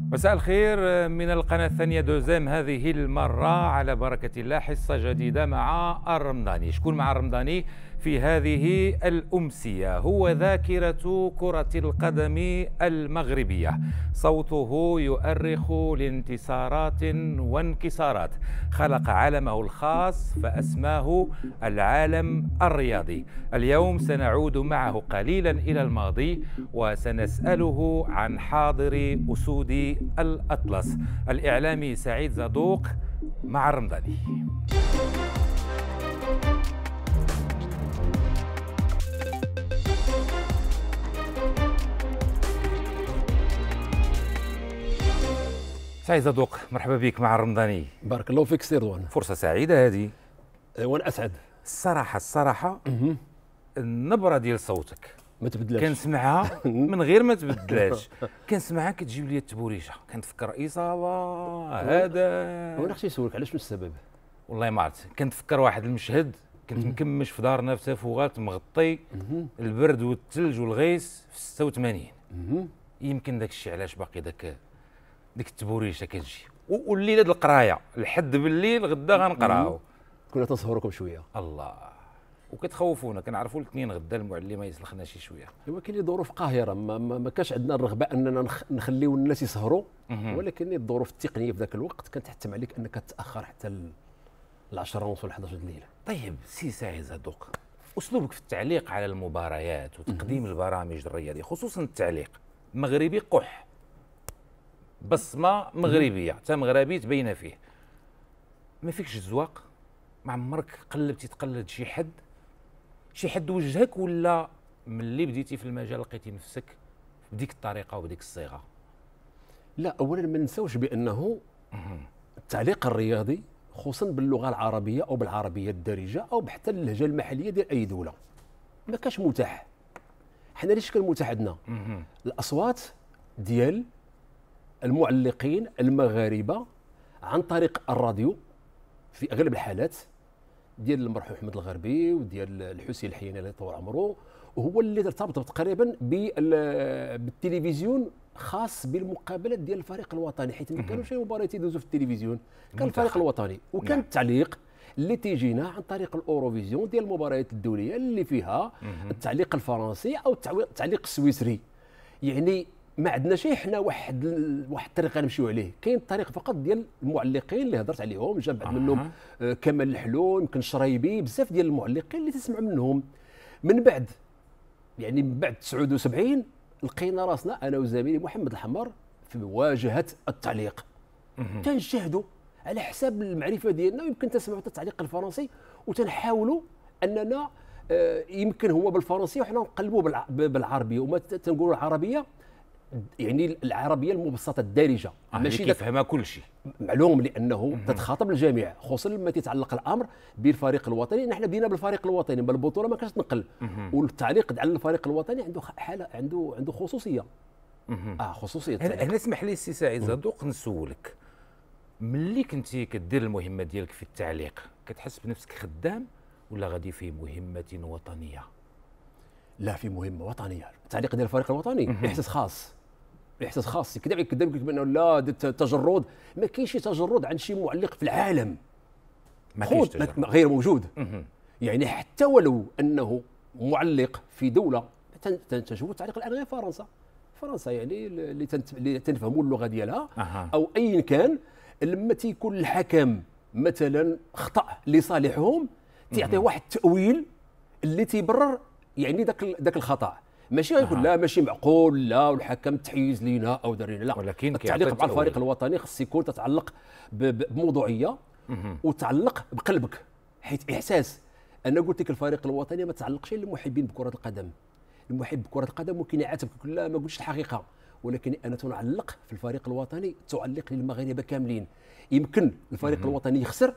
مساء الخير من القناة الثانية دوزام هذه المرة على بركة الله حصة جديدة مع الرمضاني شكون مع الرمضاني في هذه الأمسية هو ذاكرة كرة القدم المغربية صوته يؤرخ لانتصارات وانكسارات خلق عالمه الخاص فأسماه العالم الرياضي اليوم سنعود معه قليلا إلى الماضي وسنسأله عن حاضر أسود الأطلس الإعلامي سعيد زادوق مع الرمضاني سعيد صدوق مرحبا بك مع الرمضاني بارك الله فيك سي رضوان فرصه سعيده هذه آه، وانا اسعد الصراحه الصراحه النبره ديال صوتك ما تبدلاش كنسمعها من غير ما تبدلاش كنسمعها كتجيب لي التبوريشه كنتفكر اصابه هذا وانا خصني نسولك على شنو السبب والله ما عرفت كنتفكر واحد المشهد كنت مكمش في دارنا في تفوغات مغطي البرد والثلج والغيس في 86 يمكن داك الشيء علاش باقي داك ديك التبوريشه كتجي والليله القرايه لحد بالليل غدا غنقراو كنا تنسهركم شويه الله وكتخوفونا كنعرفوا الاثنين غدا المعلمه يسلخنا شي شويه ايوا كاين ظروف قاهره ما, ما, ما كانش عندنا الرغبه اننا نخليو الناس يسهروا ولكن الظروف التقنيه في ذاك الوقت كانت تحتم عليك انك تاخر حتى ل 10 ونص ولا 11 الليل طيب سي ساعي هذوك اسلوبك في التعليق على المباريات وتقديم البرامج الرياضيه خصوصا التعليق مغربي قح بصمه مغربيه حتى مغربي تبين فيه ما فيكش الزواق ما عمرك قلبتي تقلد شي حد شي حد وجهك ولا ملي بديتي في المجال لقيتي نفسك بديك الطريقه وبديك الصيغه لا اولا ما ننساوش بانه التعليق الرياضي خصوصا باللغه العربيه او بالعربيه الدارجه او حتى اللهجه المحليه ديال اي دوله ما كانش متاح حنا ليش كان متاح عندنا الاصوات ديال المعلقين المغاربه عن طريق الراديو في اغلب الحالات ديال المرحوم احمد الغربي وديال الحسين الحيني الله يطول عمره وهو اللي ارتبط تقريبا بالتلفزيون خاص بالمقابلات ديال الفريق الوطني حيت ما كانوش المباريات يدوزوا في التلفزيون كان الفريق الوطني وكان نعم. التعليق اللي تيجينا عن طريق الاوروفيزيون ديال المباريات الدوليه اللي فيها التعليق الفرنسي او التعليق السويسري يعني ما عندناش حنا واحد واحد الطريق غنمشيو عليه كاين الطريق فقط ديال المعلقين اللي هضرت عليهم جا بعد منهم آه كمال الحلون يمكن شرايبي بزاف ديال المعلقين اللي تسمع منهم من بعد يعني من بعد 79 لقينا راسنا انا وزميلي محمد الحمر في مواجهه التعليق تنجهدوا على حساب المعرفه ديالنا يمكن تسمع التعليق الفرنسي وتنحاولوا اننا آه، يمكن هو بالفرنسيه وحنا نقلبوا بالعربي وما تنقولوا العربيه يعني العربيه المبسطه الدارجه آه ماشي كيفهمها كل شيء معلوم لانه تتخاطب الجميع خصوصا لما تيتعلق الامر بالفريق الوطني نحن بدينا بالفريق الوطني بالبطوله ما كانش تنقل والتعليق على الفريق الوطني عنده حاله عنده عنده خصوصيه اه خصوصيه هنا اسمح لي سي سعيد زادوق نسولك ملي كنتي كدير المهمه ديالك في التعليق كتحس بنفسك خدام ولا غادي في مهمه وطنيه لا في مهمه وطنيه التعليق ديال الفريق الوطني احساس خاص احساس خاص كدا عليك بانه لا تجرد ما كاينش تجرد عند شي معلق في العالم ما كاينش غير موجود يعني حتى ولو انه معلق في دوله تجوز التعليق الان غير فرنسا فرنسا يعني اللي تنفهموا اللغه ديالها أه. او ايا كان لما تيكون الحكم مثلا خطا لصالحهم تيعطيه واحد التاويل اللي تيبرر يعني ذاك ذاك الخطا ماشي غيقول لا ماشي معقول لا والحكم تحيز لينا او دار لينا لا ولكن التعليق مع الفريق الوطني خص يكون تتعلق بموضوعيه وتعلق بقلبك حيت احساس انا قلت لك الفريق الوطني ما تعلقش للمحبين بكره القدم المحب بكره القدم ممكن يعاتبك لا ما قلتش الحقيقه ولكن انا تنعلق في الفريق الوطني تعلق للمغاربه كاملين يمكن الفريق الوطني يخسر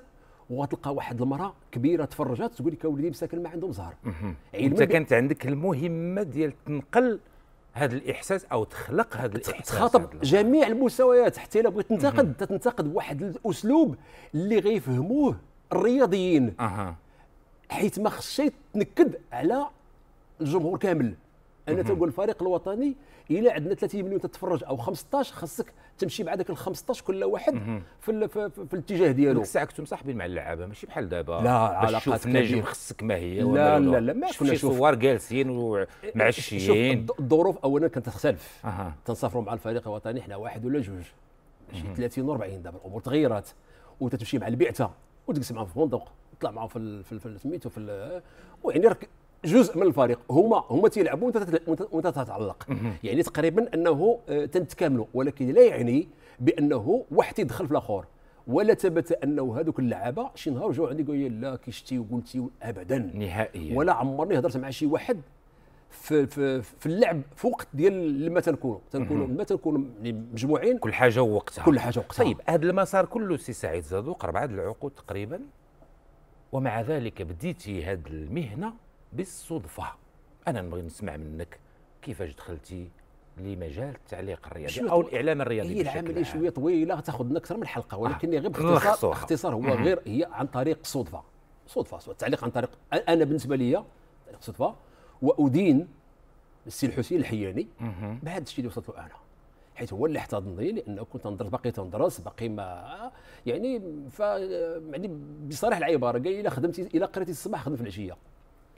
وغتلقى واحد المراه كبيره تفرجات تقول لك ولدي مساكن ما عندهم زهر انت كانت عندك المهمه ديال تنقل هذا الاحساس او تخلق هذا الاحساس تخاطب جميع المستويات حتى الا بغيت تنتقد تنتقد بواحد الاسلوب اللي غيفهموه الرياضيين اها حيت ما خصش تنكد على الجمهور كامل انا تنقول الفريق الوطني الى عندنا 30 مليون تتفرج او 15 خاصك تمشي مع داك ال 15 كل واحد في, في, في, في الاتجاه ديالو ديك الساعه كنتم مصاحبين مع اللعابه ماشي بحال دابا لا علاقات تشوف النجم خصك ما هي لا لا لا ما كنا شوف صور جالسين ومعشيين إيه، الظروف اولا كانت تختلف أه. تنسافروا مع الفريق الوطني حنا واحد ولا جوج ماشي 30 و 40 دابا الامور تغيرات وتتمشي مع البعثه وتجلس معاهم في الفندق تطلع معاهم في سميتو في ويعني جزء من الفريق هما هما تيلعبوا وانت تتعلق يعني تقريبا انه آه، تنتكاملوا ولكن لا يعني بانه واحد يدخل في الاخر ولا ثبت انه هذوك اللعابه شي نهار جاو عندي قالوا لا كي شتي وقلتي ابدا نهائيا ولا عمرني هضرت مع شي واحد في في في اللعب في وقت ديال لما تنكونوا تنكونوا لما تنكونوا يعني مجموعين كل حاجه ووقتها كل حاجه وقتها طيب هذا المسار كله سي سعيد زادوق اربعه العقود تقريبا ومع ذلك بديتي هذه المهنه بالصدفه انا نبغي نسمع منك كيفاش دخلتي لمجال التعليق الرياضي او الإعلام الرياضي هي العمليه شويه طويله تاخذ اكثر من حلقه ولكن آه. غير باختصار اختصار هو غير هي عن طريق صدفه صدفه صدفه التعليق عن طريق انا بالنسبه لي صدفه وادين السي الحسين الحياني بهذا الشيء اللي وصلت له انا حيث هو اللي احتضنني لانه كنت ندرس باقي تندرس باقي ما يعني ف يعني بصراحه العباره قال لي الا خدمتي الا قريتي الصباح خدم في العشيه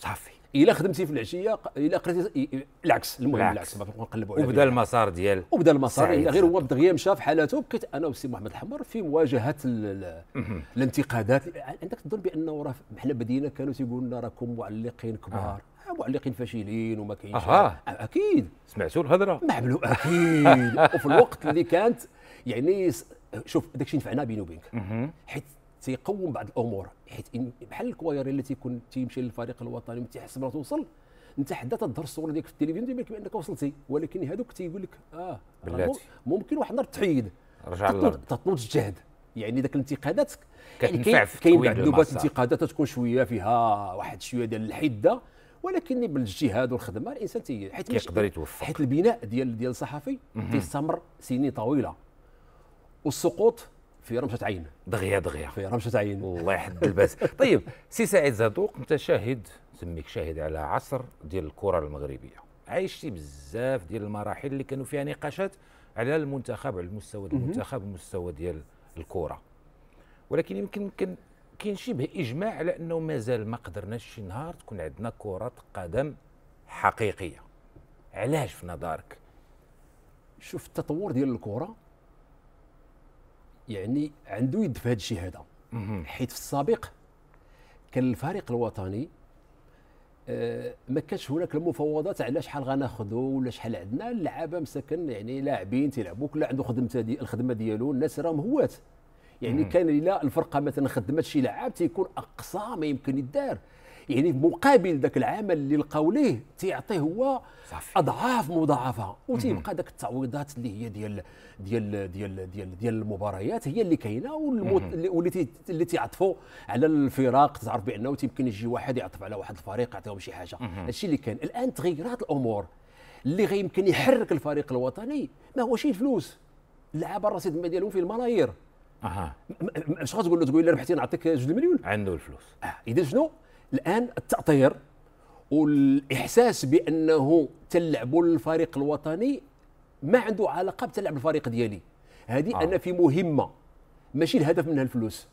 صافي الا خدمتي في العشيه الا قريتي العكس المهم العكس نقلبوا وبدا المسار ديال وبدا المسار الا غير هو دغيا مشى في حالته بقيت انا وسي محمد الحمر في مواجهه الانتقادات عندك تظن بانه راه بحال بدينا كانوا تيقولوا لنا راكم معلقين كبار آه. معلقين فاشلين وما كاينش أه. اكيد سمعتوا الهضره معملو اكيد وفي الوقت اللي كانت يعني شوف داكشي نفعنا بيني وبينك حيت تيقوم بعض الامور حيت بحال الكواير اللي تيكون تيمشي للفريق الوطني ما بلا توصل انت حتى تظهر الصوره ديالك في التلفزيون تيبان لك بانك وصلتي ولكن هذوك تيقول لك اه ممكن واحد النهار تحيد رجع تطلب الجهد يعني ذاك الانتقادات كتنفع يعني كاين بعض النوبات الانتقادات تكون شويه فيها واحد شويه ديال الحده ولكن بالاجتهاد والخدمه الانسان تي حيت كيقدر يتوفق حيت البناء ديال ديال الصحفي تيستمر سنين طويله والسقوط في رمشه عين دغيا دغيا في رمشه عين الله يحد الباس طيب سي سعيد زادوق انت شاهد سميك شاهد على عصر ديال الكره المغربيه عايشتي بزاف ديال المراحل اللي كانوا فيها نقاشات على المنتخب على المستوى المنتخب المستوى ديال الكره ولكن يمكن كان كاين شبه اجماع على انه مازال ما قدرناش شي نهار تكون عندنا كره قدم حقيقيه علاش في نظرك شوف التطور ديال الكره يعني عنده يد في هذا الشيء هذا حيت في السابق كان الفريق الوطني آه، ما كانش هناك المفاوضات على شحال غناخذوا ولا شحال عندنا اللعابه مسكن يعني لاعبين تيلعبوا كل عنده خدمته دي الخدمه ديالو الناس راهم هوات يعني مم. كان الا الفرقه مثلا خدمت شي لعاب تيكون اقصى ما يمكن يدار يعني مقابل ذاك العمل اللي لقاو ليه تيعطيه هو صافي. اضعاف مضاعفه وتيبقى ذاك التعويضات اللي هي ديال ديال ديال ديال, ديال المباريات هي اللي كاينه واللي اللي تيعطفوا على الفراق تعرف بانه تيمكن يجي واحد يعطف على واحد الفريق يعطيهم شي حاجه هادشي اللي كان الان تغيرات الامور اللي غيمكن يحرك الفريق الوطني ما شي الفلوس اللعابه الرصيد ديالهم فيه الملايير اها شنو غتقول له تقول له ربحتي نعطيك 2 مليون عنده الفلوس اه اذا شنو الان التأطير والاحساس بانه تلعبوا للفريق الوطني ما عنده علاقه بتلعب الفريق ديالي هذه آه. انا في مهمه ماشي الهدف منها الفلوس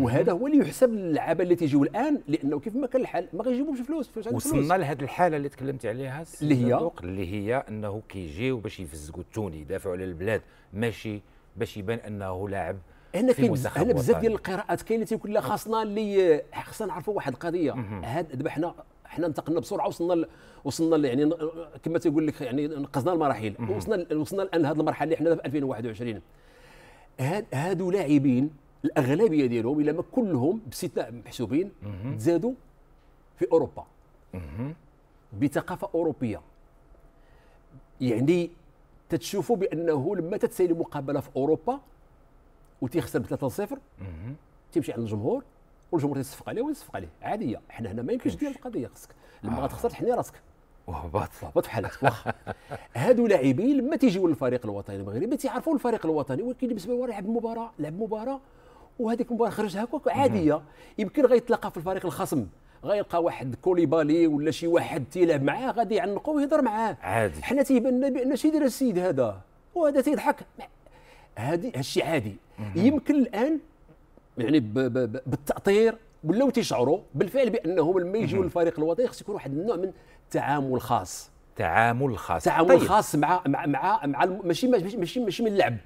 وهذا هو اللي يحسب اللعابه اللي تيجيو الان لانه كيف ما كان الحال ما غيجيبوش فلوس فلوس وصلنا لهذه الحاله اللي تكلمت عليها اللي هي اللي هي انه كيجيو باش يفزقوا التوني يدافعوا على البلاد ماشي باش يبان انه لاعب هنا كاين هنا بزاف ديال القراءات كاين اللي تيقول لا آه. خاصنا اللي خاصنا نعرفوا واحد القضيه هاد دابا حنا حنا انتقلنا بسرعه وصلنا ل... وصلنا ل... يعني كما تيقول لك يعني نقزنا المراحل وصلنا وصلنا الان لهذه المرحله اللي حنا في 2021 هاد هادو لاعبين الاغلبيه ديالهم الا ما كلهم باستثناء محسوبين تزادوا في اوروبا بثقافه اوروبيه يعني تتشوفوا بانه لما تتسالي مقابله في اوروبا وتيخسر ب 3-0 تيمشي عند الجمهور والجمهور تيصفق عليه ويصفق عليه عاديه حنا هنا ما يمكنش ديال القضيه خصك لما آه. غتخسر تحني راسك وهبط وهبط في حالك واخا هادو لاعبين لما تيجيو للفريق الوطني المغربي تيعرفوا الفريق الوطني ولكن بالنسبه لهم لعب مباراه لعب مباراه وهذيك المباراه خرج هكاك عاديه يمكن غيتلاقى في الفريق الخصم غيلقى واحد كوليبالي ولا شي واحد تيلعب معاه غادي يعنقو ويهضر معاه عادي حنا تيبان لنا بان شي داير السيد هذا وهذا تيضحك هادي هادشي عادي يمكن الان يعني بالتاطير ولاو تيشعروا بالفعل بانهم لما يجيو للفريق الوطني خص يكون واحد النوع من التعامل الخاص تعامل خاص تعامل طيب. خاص مع مع مع, مع ماشي ماشي ماشي من اللعب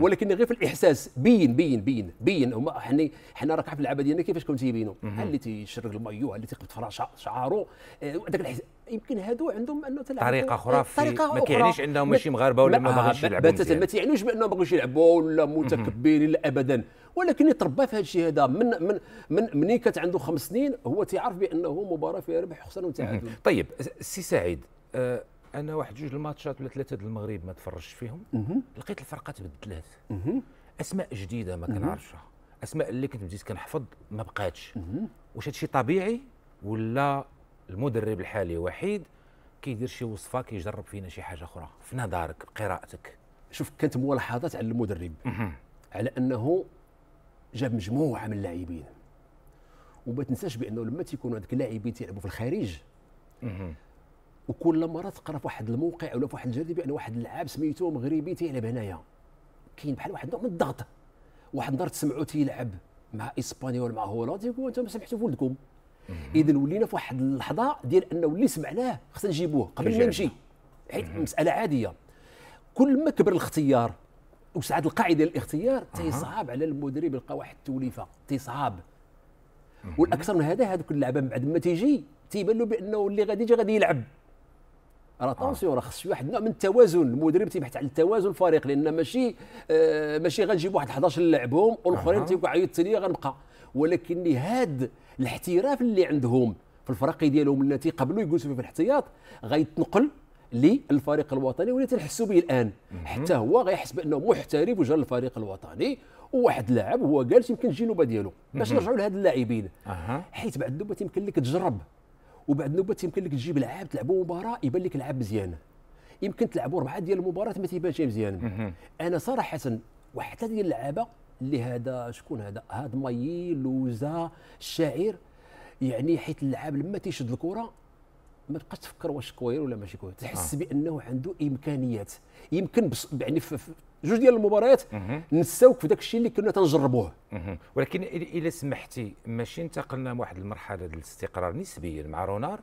ولكن غير في الاحساس بين بين بين بين هما حنا حنا راك في اللعبه ديالنا كيفاش كون تيبينوا ها اللي تيشرق المايو ها اللي تيقبط في شعاره آه، وداك الحس يمكن هادو عندهم انه تلعب طريقه اخرى في ما كيعنيش انهم ماشي مغاربه ولا ما باغيش آه، يلعبوا بتاتا ما تيعنيوش بانهم باغيش يلعبوا ولا متكبرين ابدا ولكن يتربى في هذا الشيء هذا من من من منين كانت عنده خمس سنين هو تيعرف بانه مباراه فيها ربح وخساره وتعادل طيب سي سعيد آه، انا واحد جوج الماتشات ولا ثلاثه د المغرب ما تفرجت فيهم لقيت الفرقه تبدلات اسماء جديده ما كنعرفها اسماء اللي كنت بديت كنحفظ ما بقاتش واش هادشي طبيعي ولا المدرب الحالي وحيد كيدير شي وصفه كيجرب فينا شي حاجه اخرى في نظرك بقراءتك شوف كانت ملاحظات على المدرب على انه جاب مجموعه من اللاعبين وما تنساش بانه لما تيكونوا هذوك اللاعبين تيلعبوا في الخارج وكل مره تقرا في واحد الموقع ولا في واحد الجريده بان واحد اللاعب سميتو مغربي تيلعب هنايا كاين بحال واحد النوع من الضغط واحد النهار تسمعوا تيلعب مع ولا مع هولندا يقولوا انتم سمحتوا في ولدكم اذا ولينا في واحد اللحظه ديال انه اللي سمعناه خصنا نجيبوه قبل ما نمشي حيت مساله عاديه كل ما كبر الاختيار وسعاد القاعده ديال الاختيار تيصعب على المدرب يلقى واحد التوليفه تيصعب والاكثر من هذا هذوك اللعبه بعد ما تيجي تيبان له بانه اللي غادي يجي غادي يلعب راه آه. طونسيون راه خص واحد النوع من التوازن المدرب تيبحث على التوازن الفريق لان ماشي آه ماشي غنجيب واحد 11 لعبهم والاخرين تيبقى عيط لي غنبقى ولكن هاد الاحتراف اللي عندهم في الفرق ديالهم اللي تيقبلوا يجلسوا في الاحتياط غيتنقل للفريق الوطني ولا تنحسوا به الان حتى هو غيحس بانه محترف وجا للفريق الوطني وواحد لاعب هو جالس يمكن الجنوبه ديالو باش نرجعوا لهاد اللاعبين حيت بعد النوبه تيمكن لك تجرب وبعد نوبه يمكن لك تجيب لعاب تلعبوا مباراه يبان لك لعاب مزيان يمكن تلعبوا اربعه ديال المباريات ما تيبانش مزيان انا صراحه وحتى ديال اللعابه اللي هذا شكون هذا هذا مايي لوزا الشاعر يعني حيت اللعاب لما تيشد الكره ما تبقاش تفكر واش كوير ولا ماشي كوير تحس آه. بانه عنده امكانيات يمكن بص... يعني في جوج ديال المباريات نساوك في داك الشيء اللي كنا تنجربوه ولكن الا سمحتي ماشي انتقلنا من واحد المرحله ديال الاستقرار نسبيا مع رونار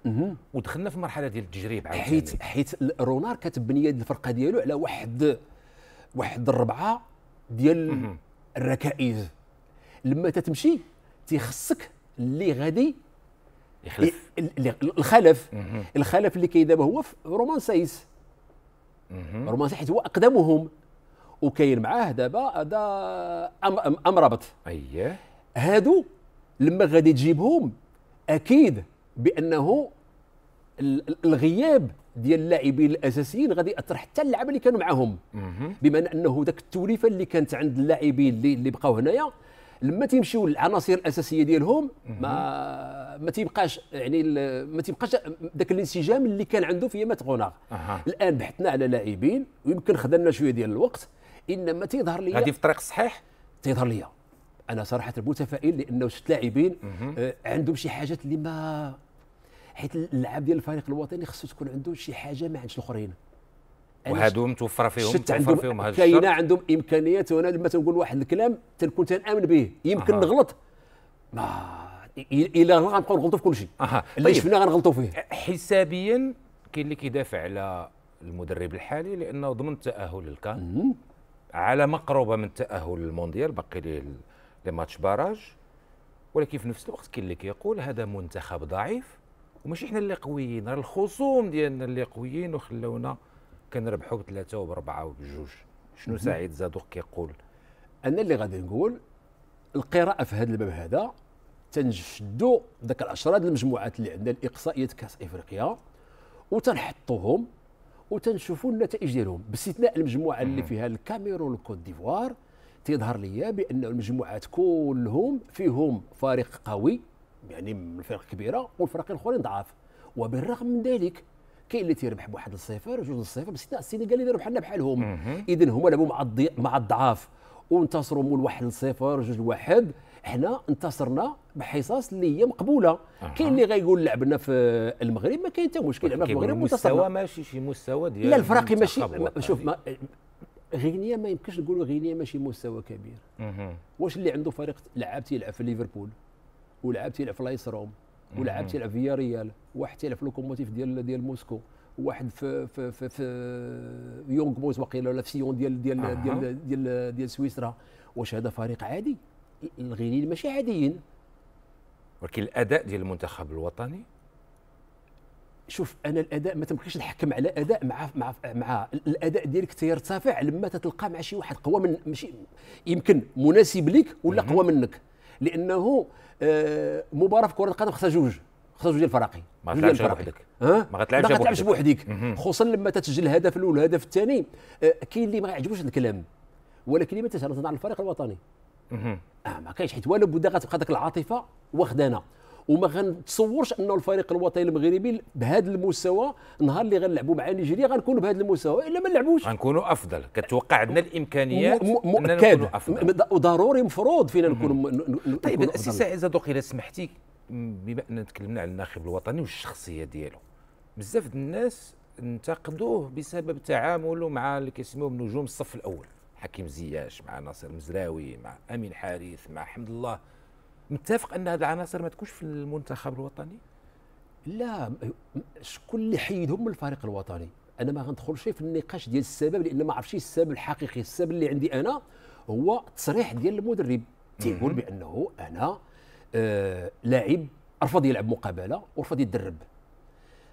ودخلنا في مرحله ديال التجريب عاوتاني حيت حيت رونار كتبني الفرقه ديالو على واحد واحد الربعه ديال الركائز لما تتمشي تيخصك اللي غادي يخلف الخلف الخلف اللي دابا هو في رومان سايس رومان سايس هو اقدمهم وكاين معاه دابا هذا امرابط اييه هادو لما غادي تجيبهم اكيد بانه الغياب ديال اللاعبين الاساسيين غادي ياثر حتى اللعبه اللي كانوا معاهم بما انه ذاك التوليفه اللي كانت عند اللاعبين اللي, اللي بقاو هنايا لما تيمشيو للعناصر الاساسيه ديالهم ما ما تيبقاش يعني ما تيبقاش ذاك الانسجام اللي كان عنده في يامات غوناغ أه. الان بحثنا على لاعبين ويمكن خدنا شويه ديال الوقت انما تيظهر لي غادي في الطريق الصحيح تيظهر لي انا صراحه متفائل لانه شفت لاعبين آه عندهم شي حاجات اللي ما حيت اللعب ديال الفريق الوطني خصو تكون عنده شي حاجه ما عندش الاخرين يعني وهادو متوفر فيهم شت عندهم فيهم هاد كاينه عندهم امكانيات وانا لما تنقول واحد الكلام تنكون تنامن به يمكن أه. نغلط ما الا غنبقاو نغلطوا في كل شيء أه. اللي طيب،, طيب. شفنا غنغلطوا فيه حسابيا كاين اللي كيدافع على المدرب الحالي لانه ضمن التاهل للكان على مقربه من التاهل للمونديال باقي ليه لي ماتش باراج ولكن في نفس الوقت كاين اللي كيقول هذا منتخب ضعيف وماشي حنا اللي قويين راه الخصوم ديالنا اللي قويين وخلونا كنربحوا بثلاثه وباربعه وبجوج شنو سعيد زادوق كيقول انا اللي غادي نقول القراءه في هذا الباب هذا تنشدوا ذاك العشره ديال المجموعات اللي عندنا الاقصائيه كاس افريقيا وتنحطوهم وتنشوفوا النتائج ديالهم باستثناء المجموعه اللي فيها الكاميرون والكوت ديفوار تيظهر لي بان المجموعات كلهم فيهم فريق قوي يعني من فرق كبيره والفرق الاخرين ضعاف وبالرغم من ذلك كاين اللي تيربح بواحد الصفر جوج الصفر بس السنغال اللي ربحنا بحالهم اذا هما لعبوا مع الضي... مع الضعاف وانتصروا مول واحد لصفر جوج واحد حنا انتصرنا بحصص اللي هي مقبوله أه. كاين اللي غيقول لعبنا في المغرب ما كاين حتى مشكل لعبنا في المغرب مستوى ماشي شي مستوى ديال لا الفراقي ماشي شوف ما غينيا ما يمكنش نقولوا غينيا ماشي مستوى كبير واش اللي عنده فريق لعاب تيلعب في ليفربول ولعاب تيلعب في لايس روم ولعب تيلعب في ريال واحد تيلعب في لوكوموتيف ديال ديال موسكو واحد في في في, في يونغ بوز باقي ولا في سيون ديال ديال آه. ديال, ديال ديال سويسرا واش هذا فريق عادي الغينيين ماشي عاديين ولكن الاداء ديال المنتخب الوطني شوف انا الاداء ما تمكنش نحكم على اداء مع مع مع الاداء ديالك تيرتفع لما تتلقى مع شي واحد قوى من ماشي يمكن مناسب لك ولا قوى منك لانه آه، مباراه في كره القدم خصها جوج خصها جوج ديال الفراقي ما غتلعبش بوحدك أه؟ ما غتلعبش بوحدك خصوصا لما تسجل الهدف الاول والهدف الثاني آه، كاين اللي ما يعجبوش هذا الكلام ولكن لما تسهل على الفريق الوطني اه ما كاينش حيت ولا بدا غتبقى ديك العاطفه واخدانا وما غنتصورش انه الفريق الوطني المغربي بهذا المستوى النهار اللي غنلعبوا مع نيجيريا غنكونوا بهذا المستوى الا ما نلعبوش غنكونوا افضل كتوقع عندنا الامكانيات مؤكد وضروري مفروض فينا نكونوا طيب السي سعيد زادوق الى سمحتي بما اننا تكلمنا على الناخب الوطني والشخصيه ديالو بزاف الناس انتقدوه بسبب تعامله مع اللي كيسميوهم نجوم الصف الاول حكيم زياش مع ناصر مزراوي مع امين حارث مع حمد الله متفق ان هذه العناصر ما تكونش في المنتخب الوطني لا شكون اللي حيدهم من الفريق الوطني انا ما غندخلش في النقاش ديال السبب لان ما عرفتش السبب الحقيقي السبب اللي عندي انا هو تصريح ديال المدرب تيقول بانه انا آه لاعب رفض يلعب مقابله ورفض يتدرب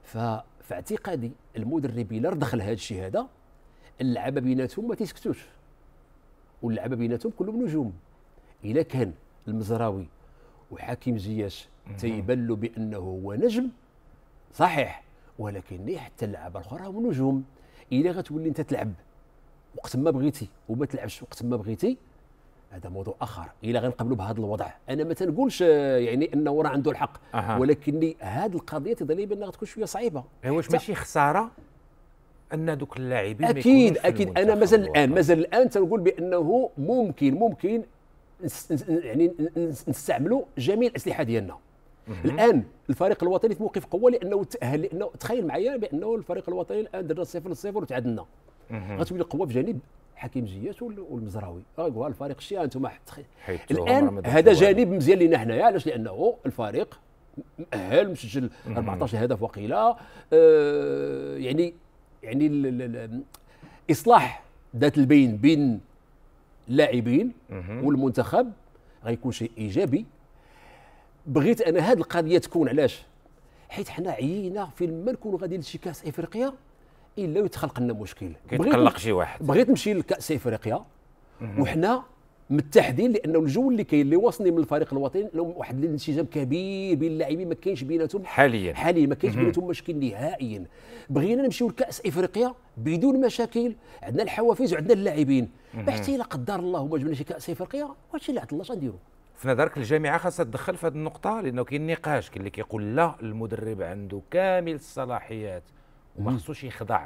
ففي اعتقادي المدرب الا دخل هذا الشيء هذا اللعبه بيناتهم ما تيسكتوش واللعبه بيناتهم كلهم نجوم الا كان المزراوي وحكيم زياش تيبان له بانه هو نجم صحيح ولكن حتى اللعبه الاخرى هو نجوم الا غتولي انت تلعب وقت ما بغيتي وما تلعبش وقت ما بغيتي هذا موضوع اخر الا غنقبلوا بهذا الوضع انا ما تنقولش يعني انه راه عنده الحق أه. ولكن هذه القضيه تظن لي بانها تكون شويه صعيبه إيه، واش ماشي خساره ان دوك اللاعبين اكيد اكيد انا مازال الان مازال الان تنقول بانه ممكن ممكن يعني نستعملوا جميع الاسلحه ديالنا الان الفريق الوطني في موقف قوه لانه تاهل لانه تخيل معايا بانه الفريق الوطني الان درنا صفر صفر وتعادلنا غتولي القوه في جانب حكيم زياش والمزراوي ايوا آه، الفريق الشيعي انتم الان هذا جانب مزيان لنا حنايا علاش لانه الفريق مؤهل مسجل 14 هدف وقيله آه يعني يعني اصلاح ذات البين بين اللاعبين والمنتخب غيكون شيء ايجابي بغيت انا هذه القضيه تكون علاش حيت حنا عيينا في ما نكونوا غادي لشي كاس افريقيا الا يتخلق لنا مشكل كيتقلق شي واحد بغيت نمشي لكاس افريقيا وحنا متحدين لانه الجو اللي كاين اللي واصلني من الفريق الوطني لهم واحد الانسجام كبير بين اللاعبين ما كاينش بيناتهم حاليا حاليا ما كاينش بيناتهم مشكل نهائيا بغينا نمشيو لكاس افريقيا بدون مشاكل عندنا الحوافز وعندنا اللاعبين حتى لا قدر الله ما جبنا شي كاس افريقيا واش اللي عند الله شنديرو في نظرك الجامعه خاصها تدخل في هذه النقطه لانه كاين نقاش كاين اللي كيقول لا المدرب عنده كامل الصلاحيات وما خصوش يخضع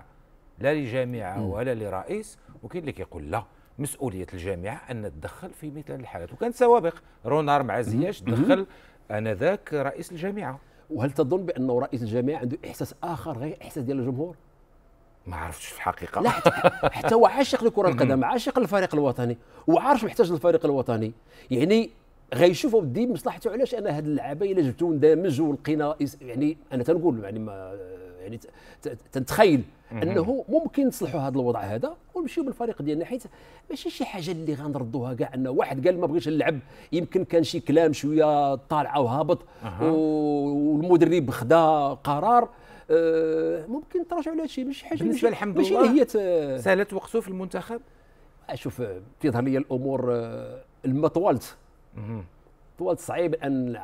لا لجامعه ولا لرئيس وكاين اللي كيقول لا مسؤوليه الجامعه ان تدخل في مثل الحالات وكان سوابق رونار مع زياش دخل انذاك رئيس الجامعه وهل تظن بانه رئيس الجامعه عنده احساس اخر غير الاحساس ديال الجمهور ما عرفتش في الحقيقه لا حتى هو عاشق لكره القدم عاشق للفريق الوطني وعارف محتاج للفريق الوطني يعني غيشوفوا بدي مصلحته علاش انا هاد اللعابه الا جبتو ندمج ولقينا يعني انا تنقول يعني ما يعني تنتخيل انه ممكن نصلحوا هذا الوضع هذا ونمشيو بالفريق ديالنا حيت ماشي شي حاجه اللي غنردوها كاع ان واحد قال ما بغيش نلعب يمكن كان شي كلام شويه طالعه وهابط أه. والمدرب خدا قرار أه ممكن تراجعوا على الشيء ماشي حاجه بالنسبه الحمد ماشي لله هي أه، سالت وقته في المنتخب اشوف تظهر أه، لي الامور أه، لما طولت طوال صعيب ان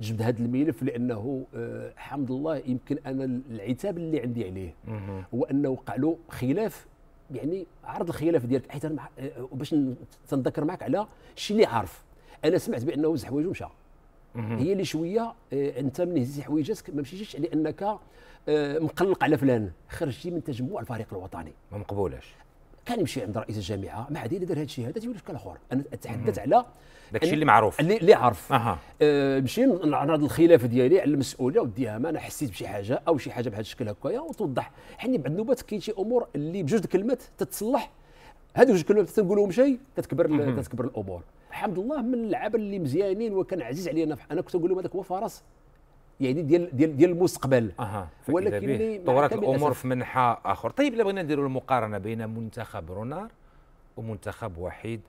جبد هذا الملف لانه آه، الحمد لله يمكن انا العتاب اللي عندي عليه هو انه وقع له خلاف يعني عرض الخلاف ديالك حيت آه، باش تنذكر معك على الشيء اللي عارف انا سمعت بانه زح حوايج ومشى هي اللي شويه آه، انت من هزي حوايجك ما مشيتيش لانك مقلق على فلان خرجتي من تجمع الفريق الوطني ما مقبولاش كان يمشي عند رئيس الجامعه ما حد يدير هذا الشيء هذا تيولي اشكال اخر انا اتحدث على داكشي اللي معروف اللي عارف اها أه مشي نعرض الخلاف ديالي على المسؤوليه وديها ما انا حسيت بشي حاجه او شي حاجه بهذا الشكل هكايا وتوضح حني بعد النوبات كاين شي امور اللي بجوج الكلمات تتصلح هذوك جوج كلمات تنقولهم شيء تتكبر تتكبر الامور الحمد لله من اللعاب اللي مزيانين وكان عزيز علينا انا كنت نقول لهم هذاك هو فرس يعني ديال ديال ديال المستقبل أه. ولكن طورت الامور في منحى اخر طيب الا بغينا نديروا المقارنه بين منتخب رونار ومنتخب وحيد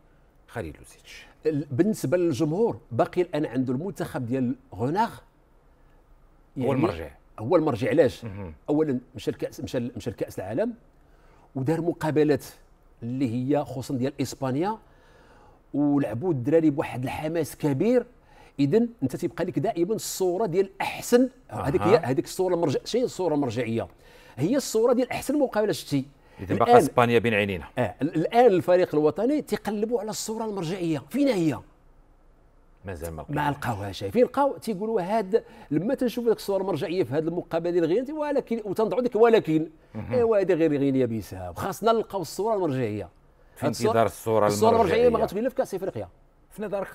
خليلوزيتش بالنسبه للجمهور باقي الان عنده المنتخب ديال رونار يعني هو المرجع هو المرجع علاش اولا مشى الكاس مشى مشى لكاس العالم ودار مقابلات اللي هي خصوصا ديال اسبانيا ولعبوا الدراري بواحد الحماس كبير اذا انت تيبقى لك دائما الصوره ديال الاحسن هذيك هي هذيك الصوره المرجع شي الصوره المرجعيه هي الصوره ديال احسن مقابله شتي اذا باقا اسبانيا بين عينينا آه الان الفريق الوطني تيقلبوا على الصوره المرجعيه فين هي مازال ما ما لقاوهاش فين لقاو تيقولوا هاد لما تنشوف ديك الصوره المرجعيه في هاد المقابله ديال غينيا ولكن وتنضعوا ديك ولكن ايوا هذه غير غينيا بيساو خاصنا نلقاو الصوره المرجعيه في انتظار الصوره المرجعيه الصوره المرجعيه ما غتبين في كاس افريقيا في نظرك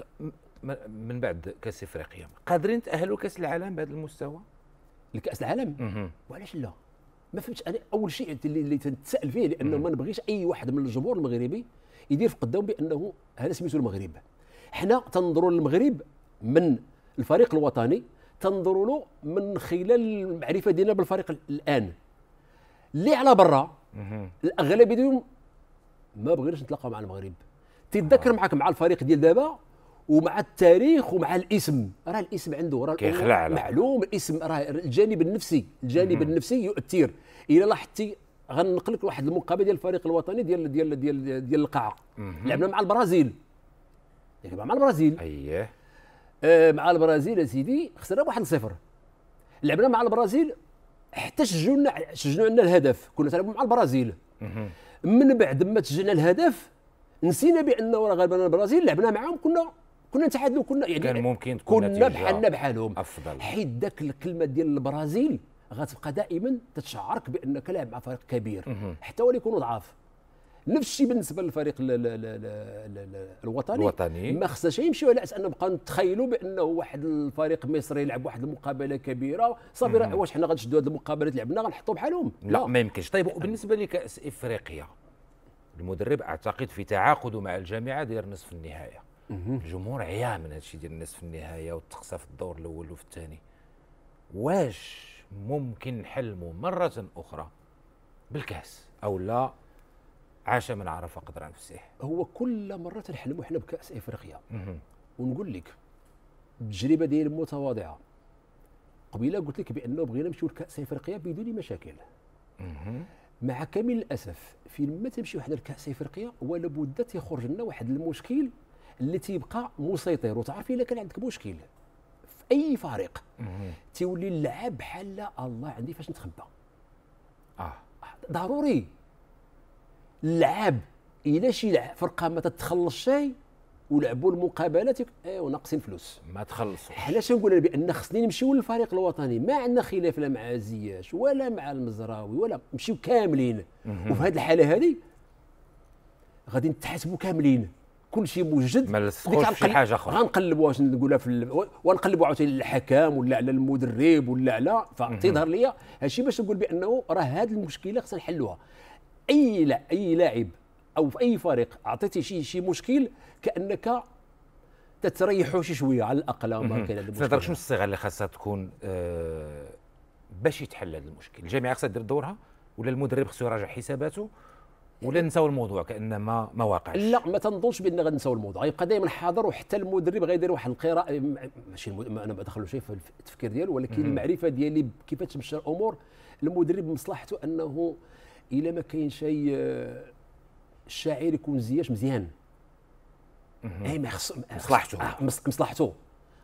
من بعد كاس افريقيا قادرين تاهلوا كاس العالم بهذا المستوى لكاس العالم وعلاش لا ما فهمتش انا اول شيء اللي تنتسال فيه لانه ما نبغيش اي واحد من الجمهور المغربي يدير في قدام بانه هذا سميتو المغرب حنا تنظروا للمغرب من الفريق الوطني تنظروا له من خلال المعرفه ديالنا بالفريق الان اللي على برا الاغلبيه ديالهم ما بغيناش نتلاقاو مع المغرب تيتذكر آه. معك مع الفريق ديال دابا ومع التاريخ ومع الاسم راه الاسم عنده راه كيخلع معلوم الاسم راه الجانب النفسي الجانب مم. النفسي يؤثر الى لاحظتي غنقلك واحد المقابله ديال الفريق الوطني ديال ديال ديال ديال القاعه لعبنا مع البرازيل لعبنا يعني مع البرازيل اييه آه مع البرازيل يا سيدي خسرنا واحد صفر لعبنا مع البرازيل حتى سجلنا سجلوا الهدف كنا تلعبوا مع البرازيل مم. من بعد ما سجلنا الهدف نسينا بانه راه غالبا البرازيل لعبنا معاهم كنا كنا نتعادلوا كنا يعني كان ممكن تكون كنا بحالنا بحالهم افضل حيت ذاك الكلمه ديال البرازيل غتبقى دائما تتشعرك بانك لاعب مع فريق كبير حتى حتى وليكونوا ضعاف نفس الشيء بالنسبه للفريق الوطني الوطني ما خصناش يمشيو على اساس انه نبقى نتخيلوا بانه واحد الفريق المصري يلعب واحد المقابله كبيره صافي واش حنا غنشدوا هذه المقابله اللي لعبنا غنحطوا بحالهم لا, لا ما يمكنش طيب وبالنسبه لكاس افريقيا المدرب اعتقد في تعاقده مع الجامعه داير نصف النهائي الجمهور عيا من هادشي ديال الناس في النهايه والتقصى في الدور الاول وفي الثاني واش ممكن نحلموا مره اخرى بالكاس او لا عاش من عرف قدر نفسه هو كل مره نحلموا حنا بكاس افريقيا ونقول لك التجربه ديالي متواضعه قبيله قلت لك بانه بغينا نمشيو لكاس افريقيا بدون مشاكل مع كامل الاسف فين ما تمشي واحد لكاس افريقيا ولا بد تيخرج لنا واحد المشكل اللي تيبقى مسيطر وتعرفي الا كان عندك مشكل في اي فريق تيولي اللعب بحال الله عندي فاش نتخبى اه ضروري اللعب الا شي فرقه ما تتخلص شيء ولعبوا المقابلات ايوا ناقصين فلوس ما تخلصوا علاش نقول بان خصني نمشيو للفريق الوطني ما عندنا خلاف لا مع زياش ولا مع المزراوي ولا نمشيو كاملين وفي هذه الحاله هذه غادي نتحاسبوا كاملين كل شيء موجد ما لصقوش في حاجه اخرى غنقلبوا واش نقولها في ال... ونقلبوا عاوتاني الحكام ولا على المدرب ولا على فتظهر لي هادشي باش نقول بانه راه هذه المشكله خصنا نحلوها اي لا اي لاعب او في اي فريق اعطيتي شي شي مشكل كانك تتريحوا شي شويه على الاقل ما كاين شنو الصيغه اللي خاصها تكون آه باش يتحل هذا المشكل الجامعه خاصها دير دورها ولا المدرب خصو يراجع حساباته ولا نساو الموضوع كان ما ما واقعش لا ما تنظنش بان غنساو الموضوع غيبقى دايما حاضر وحتى المدرب غيدير واحد القراءه ماشي المد... انا ما دخلوش في التفكير ديالو ولكن المعرفه ديالي كيفاش تمشي الامور المدرب مصلحته انه الا ما كاين شي الشاعر آه، يكون زياش مزيان اي ما خص مصلحته آه، مصلحته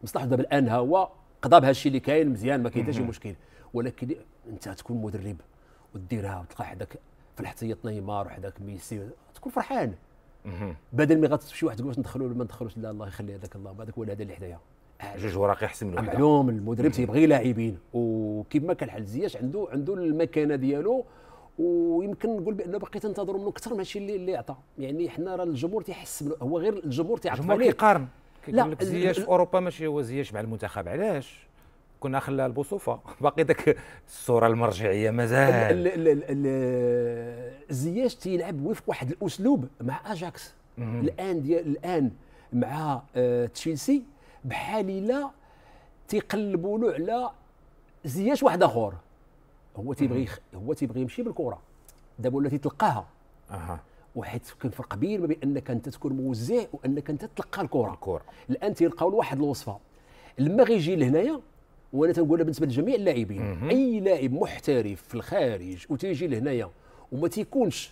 مصلحته دابا الان ها هو قضى بهذا الشيء اللي كاين مزيان ما كاين حتى شي مشكل ولكن انت تكون مدرب وديرها وتلقى حداك في هي نيمار وحداك ميسي تكون فرحان بدل ما غتمشي واحد تقول ندخلوا ولا ما ندخلوش لا الله يخلي هذاك الله هذاك هو هذا اللي حدايا جوج وراقي احسن من معلوم المدرب تيبغي لاعبين وكيف ما كان حال زياش عنده عنده المكانه ديالو ويمكن نقول بانه باقي تنتظروا منه اكثر من اللي اللي عطى يعني حنا راه الجمهور تيحس هو غير الجمهور تيعطي الجمهور كيقارن كيقول لك زياش في اوروبا ماشي هو زياش مع المنتخب علاش كنا خلا البوصوفه باقي داك الصوره المرجعيه مازال الزياش تيلعب وفق واحد الاسلوب مع اجاكس الان ديال الان مع آه، تشيلسي بحال الا تيقلبوا له على زياش واحد اخر هو تيبغي هو تيبغي يمشي بالكره دابا ولا تيتلقاها اها وحيت كان فرق كبير ما بين انك انت تكون موزع وانك انت تلقى الكره الكره الان تيلقاو لواحد الوصفه لما غيجي لهنايا وانا تنقولها بالنسبه لجميع اللاعبين اي لاعب محترف في الخارج وتيجي لهنايا وما تيكونش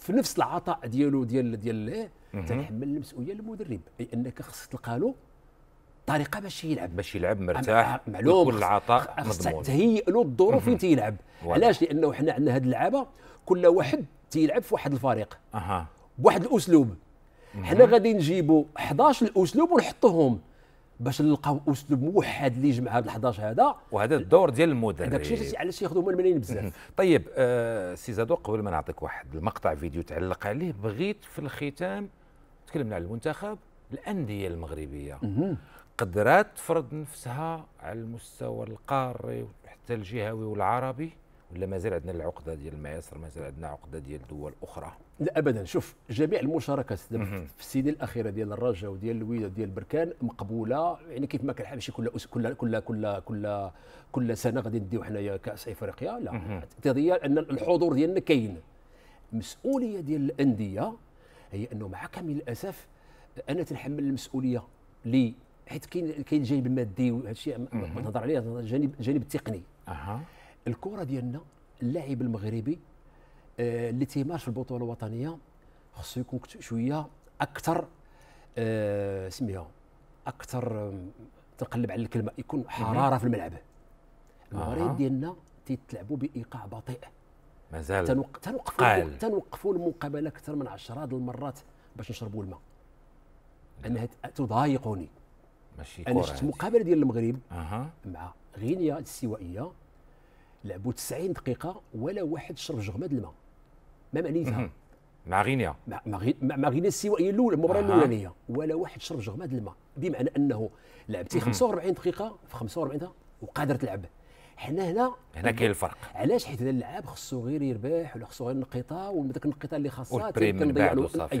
في نفس العطاء ديالو ديال ديال تنحمل المسؤوليه المدرب اي انك خصك تلقى له طريقه باش يلعب باش يلعب مرتاح معلوم كل العطاء مضمون تهيئ له الظروف فين تيلعب علاش لانه حنا عندنا هاد اللعابه كل واحد تيلعب في واحد الفريق اها بواحد الاسلوب حنا غادي نجيبوا 11 الاسلوب ونحطوهم باش نلقاو اسلوب موحد اللي يجمع هذا ال11 هذا وهذا الدور ديال المدرب هذاك الشيء علاش ياخذوا هما الملايين بزاف طيب آه سي زادو قبل ما نعطيك واحد المقطع فيديو تعلق عليه بغيت في الختام تكلمنا على المنتخب الانديه المغربيه قدرات تفرض نفسها على المستوى القاري وحتى الجهوي والعربي ولا مازال عندنا العقده ديال المعاصر مازال عندنا عقده ديال دول اخرى لا ابدا شوف جميع المشاركات في السنين الاخيره ديال الرجاء وديال الويده وديال بركان مقبوله يعني كيف ما كان ماشي كل كل كل كل كل كل سنه غادي نديو حنايا كاس افريقيا لا التضييع ان الحضور ديالنا كاين المسؤوليه ديال الانديه هي انه مع كامل الاسف انا تنحمل المسؤوليه لي حيت كاين كاين الجانب المادي وهذا الشيء نهضر عليه الجانب الجانب التقني اها الكره ديالنا اللاعب المغربي آه، اللي تيمارس في البطوله الوطنيه خصو يكون شويه اكثر آه، سميها اكثر تقلب على الكلمه يكون حراره في الملعب المباريات ديالنا تيتلعبوا بايقاع بطيء مازال تنوق... تنوقفوا تنوقفوا المقابله اكثر من عشرات المرات باش نشربوا الماء نعم. انها تضايقني ماشي انا شفت مقابله ديال المغرب آه. مع غينيا الاستوائيه لعبوا 90 دقيقه ولا واحد شرب جغمة الماء ما معنيتها مع غينيا مع غينيا هي الاولى المباراه الاولانيه ولا واحد شرب جغمة الماء بمعنى انه لعبتي 45 دقيقه في 45 دقيقه وقادر تلعب حنا هنا هنا كاين الفرق علاش حيت اللاعب خصو غير يربح ولا خصو غير نقيطه ذاك النقيطه اللي خاصها تنضيع أيوة، الوقت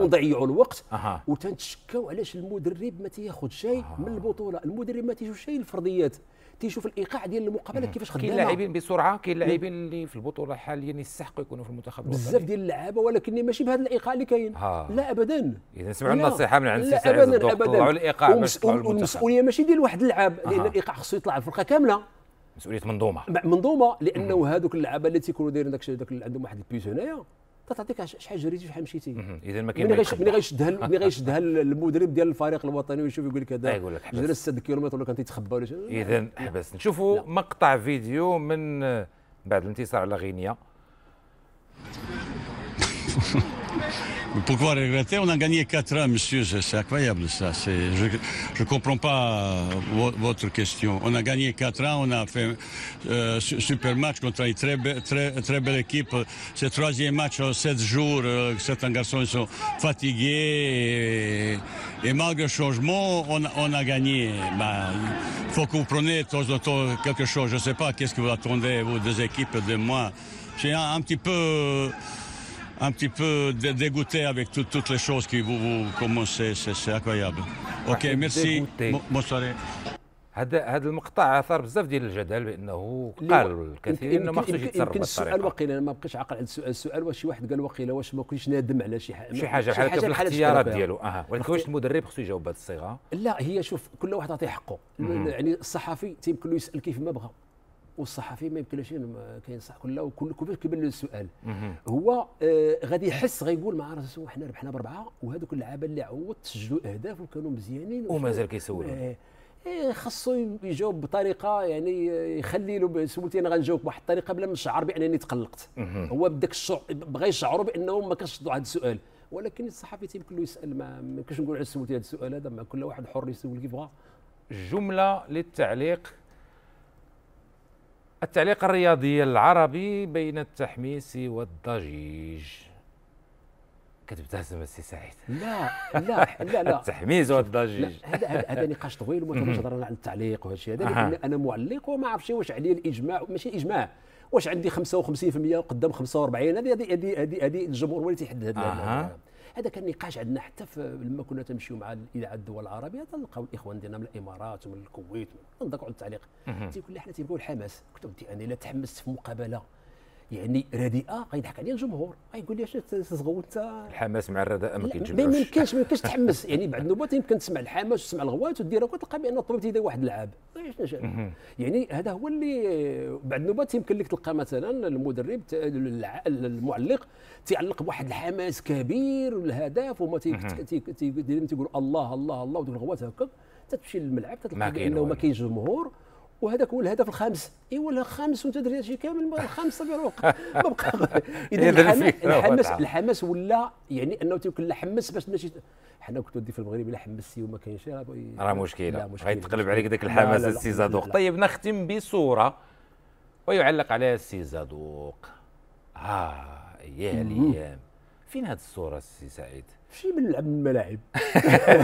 ونضيعوا الوقت أه. وتنتشكاو علاش المدرب ما تياخذ شيء أه. من البطوله المدرب ما تيجيب شيء الفرضيات تيشوف الايقاع ديال المقابله كيفاش خدامه كاين لاعبين بسرعه كاين لاعبين اللي في البطوله حاليا يستحقوا يكونوا في المنتخب بزاف ديال اللعابه ولكن ماشي بهذا الايقاع اللي كاين لا ابدا اذا سمعوا النصيحه من عند السي سعيد الدكتور طلعوا الايقاع المسؤوليه ماشي ديال واحد اللاعب لان الايقاع خصو يطلع فرقه كامله مسؤوليه منظومه منظومه لانه هذوك اللعابه اللي تيكونوا دايرين داك عندهم واحد البيس هنايا كتعطيك شحال جريتي شحال مشيتي اذا ما كاين ملي غيشدها ملي غيشدها المدرب ديال الفريق الوطني ويشوف يقول لك هذا يقول لك جرى 6 كيلومتر ولا كان تيتخبى ولا شي اذا حبس نشوفوا مقطع فيديو من بعد الانتصار على غينيا Pourquoi regretter On a gagné 4 ans, monsieur. C'est incroyable, ça. Je ne comprends pas euh, votre question. On a gagné 4 ans. On a fait un euh, super match contre une très, belle équipe. C'est troisième match en 7 jours. Euh, certains garçons sont fatigués. Et, malgré le changement, on, a gagné. Ben, il faut que vous preniez quelque chose. Je ne sais pas qu'est-ce que vous attendez, vous, deux équipes de moi. J'ai un petit peu... un petit peu dégoûté avec tout, toutes les choses qui vous, vous commencez. C'est incroyable. Ok, merci. Bonsoir. هذا هذا المقطع اثار بزاف ديال الجدل بانه قال الكثير انه ما خصوش يتسرب السؤال وقيلا ما بقيتش عاقل على السؤال السؤال واش شي واحد قال وقيلا واش ما كنتش نادم على شي حاجه شي حاجه بحال هكا في الاختيارات ديالو اها ولكن واش المدرب خصو يجاوب بهذه الصيغه لا هي شوف كل واحد عطيه حقه يعني الصحفي تيمكن له يسال كيف ما بغى والصحفي ما يمكنش صح كله وكل كبير كيبان له السؤال هو آه غادي يحس غيقول مع راسو حنا ربحنا بربعه وهذوك اللعابه اللي عوض سجلوا اهداف وكانوا مزيانين ومازال كيسولوا آه خاصو يجاوب بطريقه يعني آه، يخلي له سولتي انا غنجاوب بواحد الطريقه بلا ما نشعر بانني تقلقت هو بداك الشعور بغى يشعروا بانهم ما كانش هذا السؤال ولكن الصحفي تيمكن له يسال ما يمكنش نقول على سولتي هذا السؤال هذا كل واحد حر يسول كيف بغى جمله للتعليق التعليق الرياضي العربي بين التحميس والضجيج كنت السي سعيد لا لا لا لا التحميس والضجيج هذا هذا نقاش طويل وما هضرنا على التعليق وهذا الشيء هذا انا معلق وما عرفتش واش عليه الاجماع ماشي اجماع واش عندي 55% قدام 45 هذه هذه هذه هذه الجمهور هو اللي تيحدد هذا هذا كان نقاش عندنا حتى لما كنا تمشيو مع الاذاعه الدول العربيه تلقاو الاخوان ديالنا من الامارات ومن الكويت على التعليق تيقول لي حنا تيبغيو الحماس كنت ودي انا الا تحمست في مقابله يعني رديئه غيضحك عليها الجمهور غيقول آه، لي اش تزغوت انت الحماس مع الرداء ما كيتجمعش ما يمكنش ما يمكنش تحمس يعني بعد النوبات يمكن تسمع الحماس وتسمع الغوات ودير هكا تلقى بان الطبيب تيدير واحد اللعاب يعني هذا هو اللي بعد النوبات يمكن لك تلقى مثلا المدرب المعلق تيعلق بواحد الحماس كبير للهدف وما تيقولوا الله الله الله ودوك الغوات هكا تتمشي للملعب تتلقى بانه ما كاينش جمهور وهذاك هو الهدف الخامس إيه، ولا الخامس وانت درت هادشي كامل الخامس صافي روق ما بقى اذا الحماس الحماس ولا يعني انه لا نحمس باش ماشي حنا كنت ودي في المغرب الا حمستي وما كاينش راه راه مشكله غيتقلب عليك ذاك الحماس السي زادوق طيب نختم بصوره ويعلق عليها السي زادوق اه يا الايام فين هذه الصوره السي سعيد شي من من الملاعب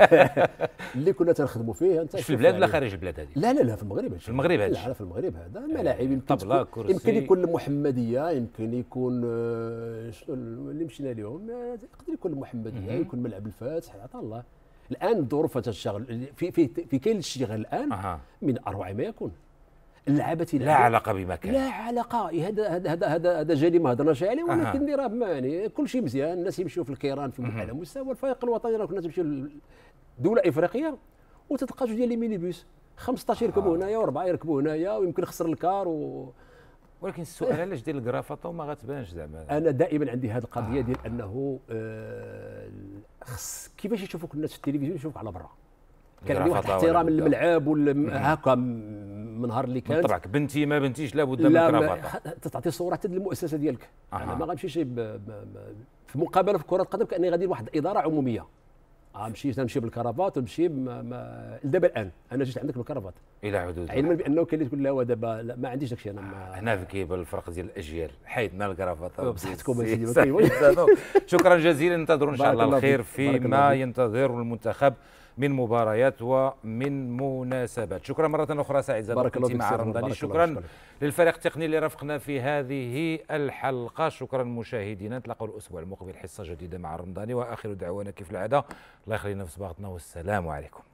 اللي كنا تنخدموا فيه انت في البلاد ولا خارج البلاد هذه لا لا لا في المغرب في المغرب هذا لا في المغرب هذا آه، ملاعب يمكن كرسي يمكن يكون المحمديه يمكن يكون آه، شنو اللي مشينا اليوم آه، يقدر يكون المحمديه يكون ملعب الفاتح عطا الله الان الظروف تشتغل في في في كاين الاشتغال الان أه. من اروع ما يكون اللعبه لا, علاقه علاقه بمكان لا علاقه إيه، هذا هذا هذا هذا هذا جالي ما هضرناش عليه ولكن اللي راه يعني كل شيء مزيان الناس يمشيو في الكيران في على مستوى الفريق الوطني راه كنا تمشيو لدوله افريقيه وتتلقى جوج ديال لي بيس 15 يركبوا هنايا واربعه يركبوا هنايا ويمكن خسر الكار و ولكن السؤال علاش ديال الكرافطه وما غتبانش زعما انا دائما عندي هذه القضيه ديال انه آه خص كيفاش يشوفوك الناس في التلفزيون يشوفوك على برا كان عندي واحد الاحترام للملعب هكا من نهار اللي كان طبعك بنتي ما بنتيش لا بد من تعطي صوره حتى للمؤسسه ديالك أه. انا ما غنمشيش في مقابله في كره القدم كاني غادي لواحد الاداره عموميه غنمشي آه، نمشي بالكرافات ونمشي دابا الان انا جيت عندك بالكرافات الى حدود علما بانه كاين اللي تقول لا دابا ما عنديش داك الشيء انا هنا آه، كيبان الفرق ديال الاجيال حيدنا الكرافات بصحتكم شكرا جزيلا ننتظروا ان شاء الله الخير فيما ينتظر المنتخب من مباريات ومن مناسبات شكرا مرة أخرى سعيد زاد بارك الله مع رمضاني شكرا للفريق التقني اللي رافقنا في هذه الحلقة شكرا مشاهدينا نتلاقوا الأسبوع المقبل حصة جديدة مع رمضاني وآخر دعوانا كيف العادة الله يخلينا في صباغتنا والسلام عليكم